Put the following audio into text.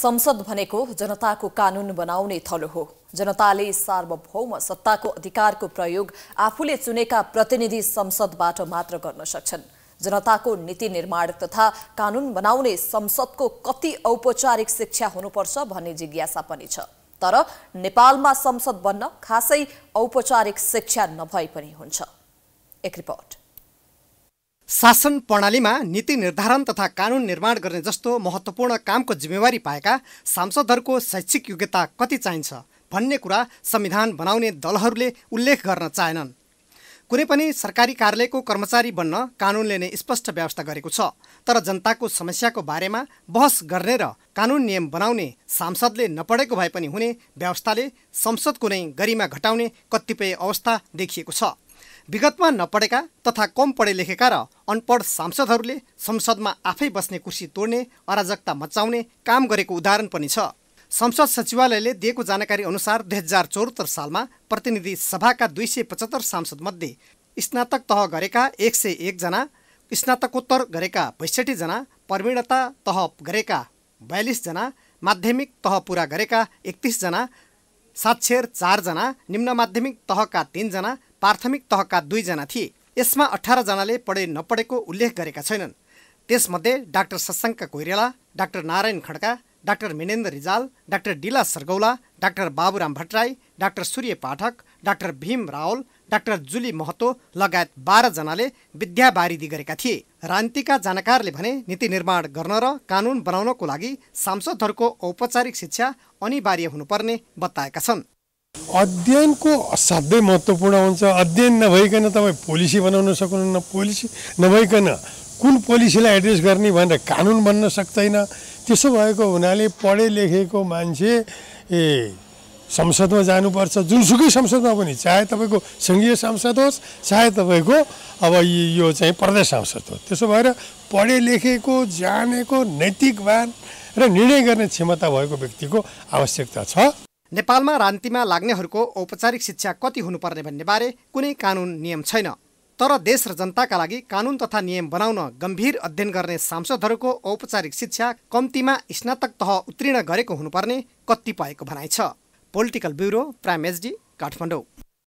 संसद भनेको जनताको कानुन बनाउने थलो हो जनताले सार्वभौम सत्ताको अधिकारको प्रयोग आफूले चुनेका प्रतिनिधि संसदबाट मात्र गर्न सक्छन् जनताको नीति निर्माण तथा कानुन बनाउने संसदको कति औपचारिक शिक्षा हुनुपर्छ भन्ने जिज्ञासा पनि छ तर नेपालमा संसद बन्न खासै औपचारिक शिक्षा नभए पनि हुन्छ एक रिपोर्ट शासन प्रणालीमा नीति निर्धारण तथा कानुन निर्माण गर्ने जस्तो महत्त्वपूर्ण कामको जिम्मेवारी पाएका सांसदहरूको शैक्षिक योग्यता कति चाहिन्छ भन्ने कुरा संविधान बनाउने दलहरूले उल्लेख गर्न चाहेनन् कुनै पनि सरकारी कार्यालयको कर्मचारी बन्न कानुनले नै स्पष्ट व्यवस्था गरेको छ तर जनताको समस्याको बारेमा बहस गर्ने र कानुन नियम बनाउने सांसदले नपढेको भए पनि हुने व्यवस्थाले संसदको नै गरिमा घटाउने कतिपय अवस्था देखिएको छ विगतमा नपढेका तथा कम पढे लेखेका र अनपढ सांसदहरूले संसदमा आफै बस्ने कुर्सी तोड्ने अराजकता मचाउने काम गरेको उदाहरण पनि छ संसद सचिवालयले दिएको जानकारी अनुसार दुई हजार चौहत्तर सालमा प्रतिनिधि सभाका दुई सय पचहत्तर सांसदमध्ये स्नातक तह गरेका एक सय एकजना स्नातकोत्तर गरेका बैसठीजना प्रवीणता तह गरेका बयालिसजना माध्यमिक तह पुरा गरेका एकतिसजना साक्षर चारजना निम्न माध्यमिक तहका तिनजना प्राथमिक तहका दुईजना थिए यसमा जनाले पढे नपढेको उल्लेख गरेका छैनन् त्यसमध्ये doctor Shashank Koirala doctor Narayan Khadka doctor Minendra Rijal doctor Dila Sangraula doctor Baburam Bhattarai doctor Surya Pathak doctor Bhim Rawal doctor Juli Mahato लगायत बाह्रजनाले विद्यावारिधि गरेका थिए रान्तिका जानकारले भने नीति निर्माण गर्न र कानुन बनाउनको लागि सांसदहरूको औपचारिक शिक्षा अनिवार्य हुनुपर्ने बताएका छन् अध्ययनको असाध्यै महत्त्वपूर्ण हुन्छ अध्ययन नभइकन तपाईँ पोलिसी बनाउन सक्नुहुन्न पोलिसी नभइकन कुन पोलिसीलाई एड्रेस गर्ने भनेर कानुन बन्न सक्दैन त्यसो भएको हुनाले पढे लेखेको मान्छे ए संसदमा जानुपर्छ जुनसुकै संसदमा पनि चाहे तपाईँको सङ्घीय सांसद होस् चाहे तपाईँको अब यो चाहिँ प्रदेश सांसद होस् त्यसो भएर पढे लेखेको जानेको नैतिकवान र निर्णय गर्ने क्षमता भएको व्यक्तिको आवश्यकता छ नेपालमा रान्तिमा लाग्नेहरूको औपचारिक शिक्षा कति हुनुपर्ने भन्ने बारे कुनै कानुन नियम छैन तर देश र जनताका लागि कानुन तथा नियम बनाउन गम्भीर अध्ययन गर्ने सांसदहरूको औपचारिक शिक्षा कम्तीमा स्नातक तह उत्तीर्ण गरेको हुनुपर्ने कतिपयको भनाइ छ political bureau prime HD Kathmandu